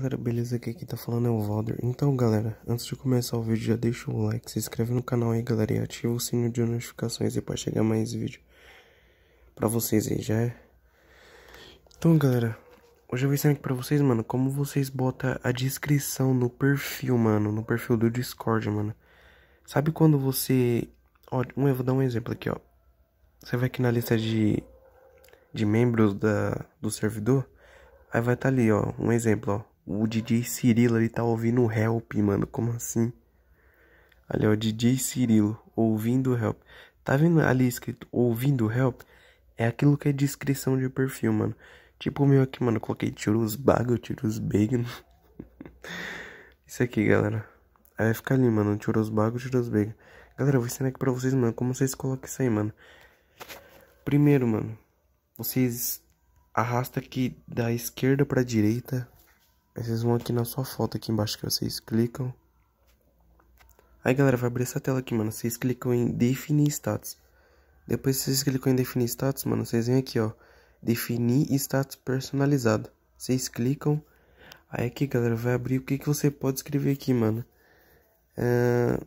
Galera, beleza? Aqui quem tá falando é o Valder. Então, galera, antes de começar o vídeo, já deixa o like, se inscreve no canal aí, galera, e ativa o sininho de notificações aí pra chegar mais vídeo pra vocês aí, já é? Então, galera, hoje eu vou ensinar aqui pra vocês, mano, como vocês botam a descrição no perfil, mano, no perfil do Discord, mano. Sabe quando você... Ó, eu vou dar um exemplo aqui, ó. Você vai aqui na lista de, de membros da, do servidor, aí vai estar tá ali, ó, um exemplo, ó. O DJ Cirilo, ele tá ouvindo Help, mano. Como assim? Ali, ó, DJ Cirilo, ouvindo Help. Tá vendo ali escrito ouvindo Help? É aquilo que é descrição de perfil, mano. Tipo o meu aqui, mano. Coloquei tiro os bagos, tiro os bacon. Isso aqui, galera. Aí fica ali, mano. Tiro os bagos, tiro os bacon. Galera, eu vou ensinar aqui pra vocês, mano, como vocês colocam isso aí, mano. Primeiro, mano, vocês arrasta aqui da esquerda pra direita vocês vão aqui na sua foto aqui embaixo que vocês clicam. Aí galera, vai abrir essa tela aqui, mano. Vocês clicam em definir status. Depois vocês clicam em definir status, mano, vocês vêm aqui, ó. Definir status personalizado. Vocês clicam. Aí aqui, galera, vai abrir o que, que você pode escrever aqui, mano. É...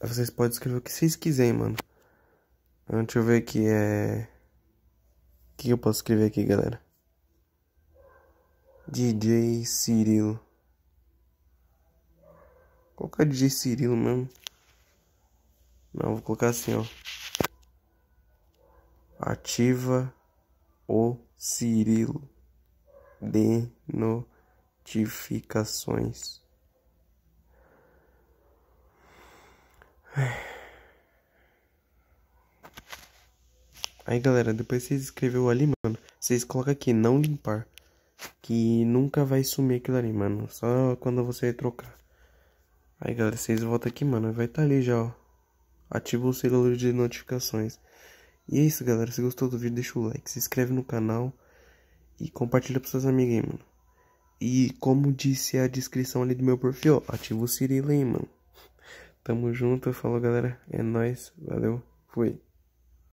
Vocês podem escrever o que vocês quiserem, mano. Então, deixa eu ver aqui, é... O que eu posso escrever aqui, galera? DJ Cirilo. colocar é DJ Cirilo mesmo. Não, vou colocar assim, ó. Ativa o Cirilo de notificações. Aí galera, depois vocês escreveu ali, mano, vocês colocam aqui não limpar que nunca vai sumir aquilo ali, mano. Só quando você trocar. Aí, galera, vocês voltam aqui, mano. Vai estar tá ali já, ó. Ativa o celular de notificações. E é isso, galera. Se gostou do vídeo, deixa o like, se inscreve no canal e compartilha pros seus amigos aí, mano. E como disse a descrição ali do meu perfil, ó, ativa o Cirilo aí, mano. Tamo junto, falou galera, é nóis, valeu, fui.